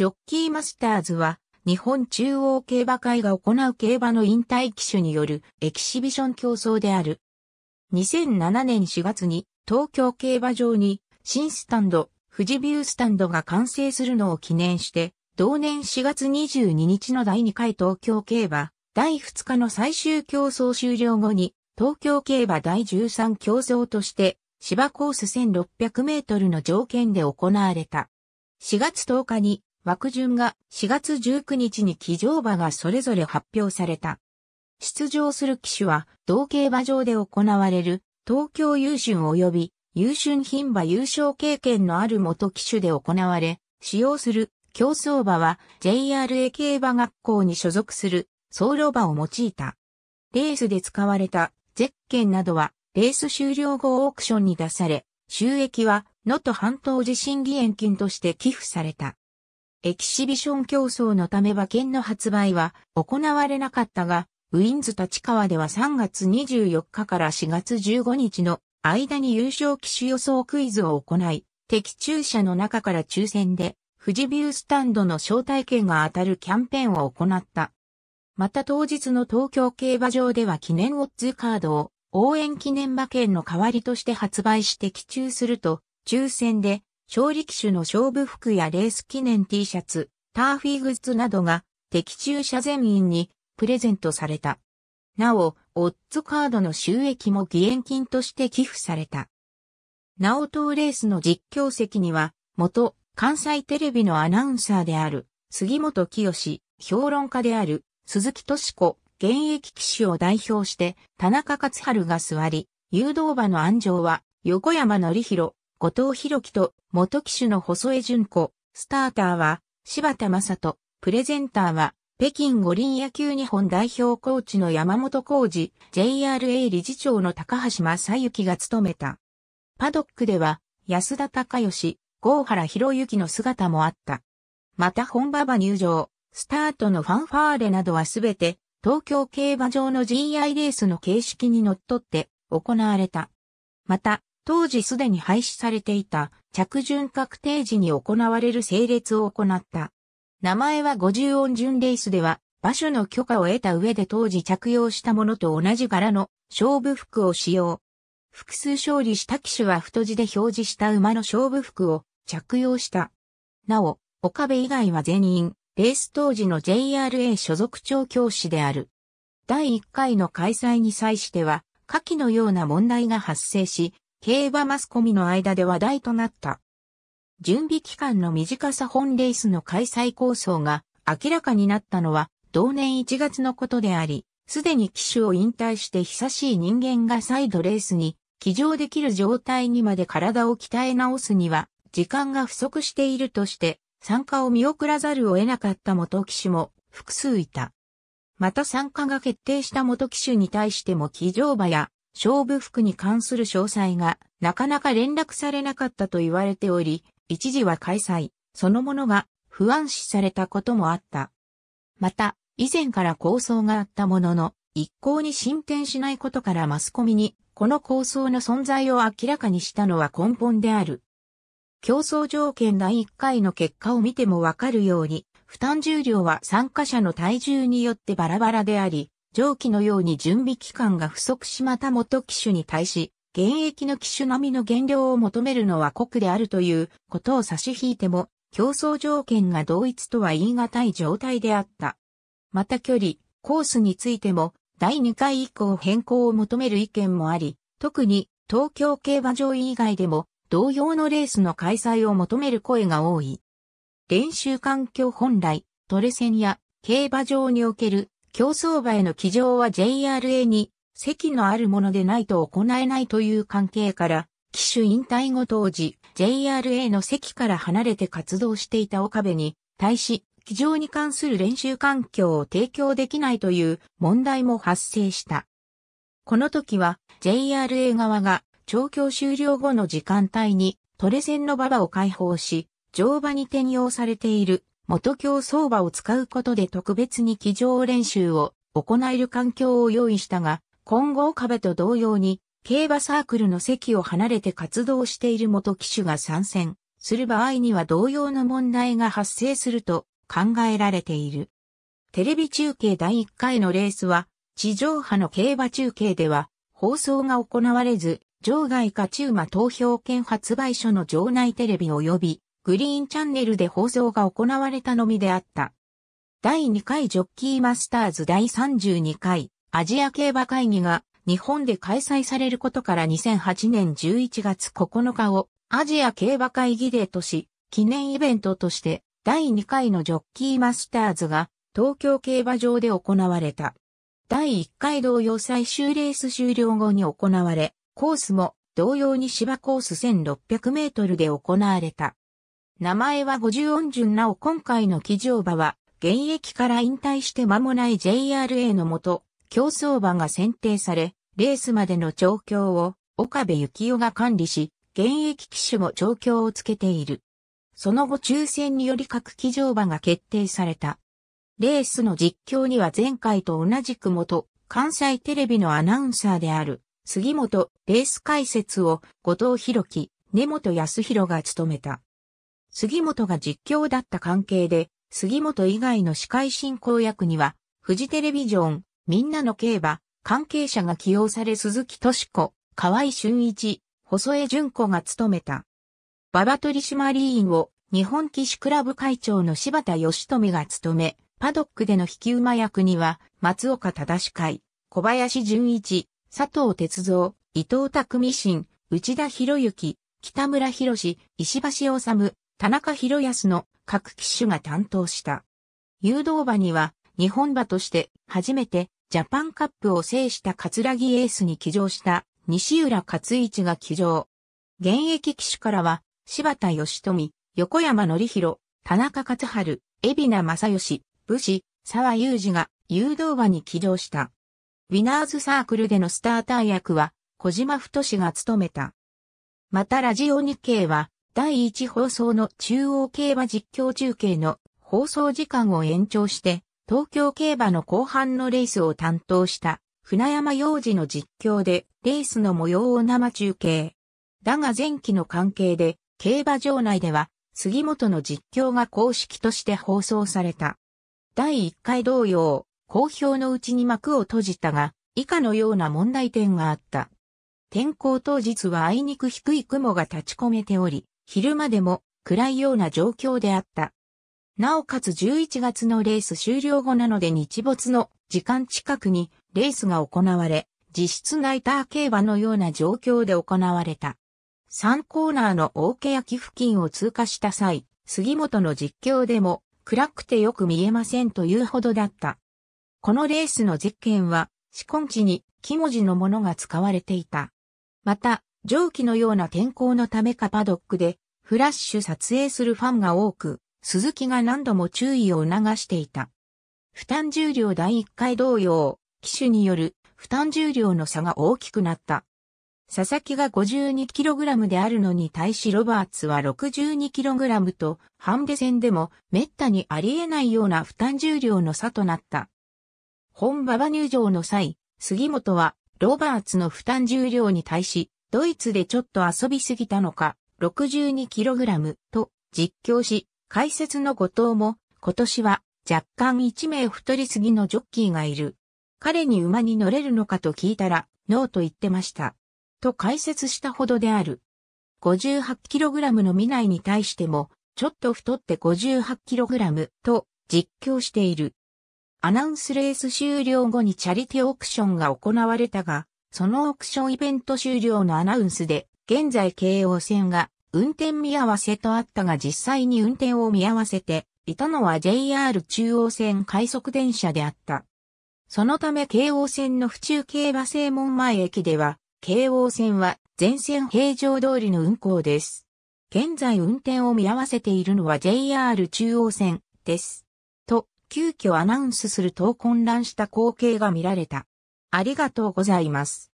ジョッキーマスターズは、日本中央競馬会が行う競馬の引退機種によるエキシビション競争である。2007年4月に東京競馬場に新スタンド、富士ビュースタンドが完成するのを記念して、同年4月22日の第2回東京競馬第2日の最終競争終了後に東京競馬第13競争として芝コース1600メートルの条件で行われた。4月10日に枠順が4月19日に騎乗馬がそれぞれ発表された。出場する騎手は、同競馬場で行われる、東京優春及び優春品馬優勝経験のある元騎手で行われ、使用する競争馬は JRA 競馬学校に所属する走路馬を用いた。レースで使われたゼッケンなどはレース終了後オークションに出され、収益は能登半島地震義援金として寄付された。エキシビション競争のため馬券の発売は行われなかったが、ウィンズ立川では3月24日から4月15日の間に優勝機種予想クイズを行い、的中者の中から抽選で富士ビュースタンドの招待券が当たるキャンペーンを行った。また当日の東京競馬場では記念ォッズカードを応援記念馬券の代わりとして発売して寄中すると、抽選で勝利機種の勝負服やレース記念 T シャツ、ターフィーグッズなどが的中者全員にプレゼントされた。なお、オッズカードの収益も義援金として寄付された。なお当レースの実況席には、元関西テレビのアナウンサーである杉本清、評論家である鈴木敏子、現役騎手を代表して田中勝春が座り、誘導馬の安城は横山則弘、後藤博樹と元騎手の細江淳子、スターターは柴田正人、プレゼンターは北京五輪野球日本代表コーチの山本浩二、JRA 理事長の高橋正幸が務めた。パドックでは安田隆義、郷原博之の姿もあった。また本馬場入場、スタートのファンファーレなどはすべて東京競馬場の GI レースの形式にのっとって行われた。また、当時すでに廃止されていた着順確定時に行われる整列を行った。名前は五十音順レースでは、馬所の許可を得た上で当時着用したものと同じ柄の勝負服を使用。複数勝利した騎手は太字で表示した馬の勝負服を着用した。なお、岡部以外は全員、レース当時の JRA 所属調教師である。第1回の開催に際しては、下記のような問題が発生し、競馬マスコミの間で話題となった。準備期間の短さ本レースの開催構想が明らかになったのは同年1月のことであり、すでに騎手を引退して久しい人間が再度レースに騎乗できる状態にまで体を鍛え直すには時間が不足しているとして参加を見送らざるを得なかった元騎手も複数いた。また参加が決定した元騎手に対しても騎乗馬や勝負服に関する詳細がなかなか連絡されなかったと言われており、一時は開催そのものが不安視されたこともあった。また、以前から構想があったものの、一向に進展しないことからマスコミに、この構想の存在を明らかにしたのは根本である。競争条件第1回の結果を見てもわかるように、負担重量は参加者の体重によってバラバラであり、上記のように準備期間が不足しまた元機種に対し、現役の機種並みの減量を求めるのは酷であるということを差し引いても、競争条件が同一とは言い難い状態であった。また距離、コースについても、第2回以降変更を求める意見もあり、特に東京競馬場以外でも同様のレースの開催を求める声が多い。練習環境本来、トレセンや競馬場における競走馬への騎乗は JRA に席のあるものでないと行えないという関係から、機種引退後当時、JRA の席から離れて活動していた岡部に対し、騎乗に関する練習環境を提供できないという問題も発生した。この時は JRA 側が調教終了後の時間帯にトレセンの馬場を解放し、乗馬に転用されている元競相場を使うことで特別に騎乗練習を行える環境を用意したが、今後壁と同様に、競馬サークルの席を離れて活動している元騎手が参戦する場合には同様の問題が発生すると考えられている。テレビ中継第1回のレースは、地上波の競馬中継では、放送が行われず、場外か中馬投票券発売所の場内テレビ及びグリーンチャンネルで放送が行われたのみであった。第2回ジョッキーマスターズ第32回アジア競馬会議が日本で開催されることから2008年11月9日をアジア競馬会議デーとし、記念イベントとして第2回のジョッキーマスターズが東京競馬場で行われた。第1回同様最終レース終了後に行われ、コースも同様に芝コース1600メートルで行われた。名前は五十音順なお今回の騎乗馬は、現役から引退して間もない JRA のもと、競争馬が選定され、レースまでの調教を岡部幸雄が管理し、現役騎手も調教をつけている。その後抽選により各騎乗馬が決定された。レースの実況には前回と同じく元、関西テレビのアナウンサーである、杉本レース解説を後藤博樹、根本康弘が務めた。杉本が実況だった関係で、杉本以外の司会進行役には、フジテレビジョン、みんなの競馬、関係者が起用され鈴木敏子、河合俊一、細江淳子が務めた。馬場取締委員を日本騎士クラブ会長の柴田義富が務め、パドックでの引き馬役には、松岡忠会、小林淳一、佐藤哲三、伊藤匠新、内田博之、北村博史、石橋治、田中博康の各機種が担当した。誘導馬には日本馬として初めてジャパンカップを制した桂木エースに騎乗した西浦勝一が騎乗。現役騎手からは柴田義富、横山則弘、田中勝春、海老名正義、武士、沢雄二が誘導馬に起乗した。ウィナーズサークルでのスターター役は小島太が務めた。またラジオ日経は第1放送の中央競馬実況中継の放送時間を延長して、東京競馬の後半のレースを担当した船山洋次の実況でレースの模様を生中継。だが前期の関係で競馬場内では杉本の実況が公式として放送された。第1回同様、好評のうちに幕を閉じたが、以下のような問題点があった。天候当日はあいにく低い雲が立ち込めており、昼間でも暗いような状況であった。なおかつ11月のレース終了後なので日没の時間近くにレースが行われ、実質ナイター競馬のような状況で行われた。3コーナーの大ケ焼付近を通過した際、杉本の実況でも暗くてよく見えませんというほどだった。このレースのゼッケンは、試根地に木文字のものが使われていた。また、蒸気のような天候のためかパドックでフラッシュ撮影するファンが多く、鈴木が何度も注意を促していた。負担重量第1回同様、機種による負担重量の差が大きくなった。佐々木が 52kg であるのに対しロバーツは 62kg と、ハンデ戦でも滅多にありえないような負担重量の差となった。本馬場入場の際、杉本はロバーツの負担重量に対し、ドイツでちょっと遊びすぎたのか、62kg と実況し、解説の後藤も、今年は若干1名太りすぎのジョッキーがいる。彼に馬に乗れるのかと聞いたら、ノーと言ってました。と解説したほどである。58kg の未来に対しても、ちょっと太って 58kg と実況している。アナウンスレース終了後にチャリティーオークションが行われたが、そのオークションイベント終了のアナウンスで、現在京王線が運転見合わせとあったが実際に運転を見合わせていたのは JR 中央線快速電車であった。そのため京王線の府中競馬正門前駅では、京王線は全線平常通りの運行です。現在運転を見合わせているのは JR 中央線です。と、急遽アナウンスすると混乱した光景が見られた。ありがとうございます。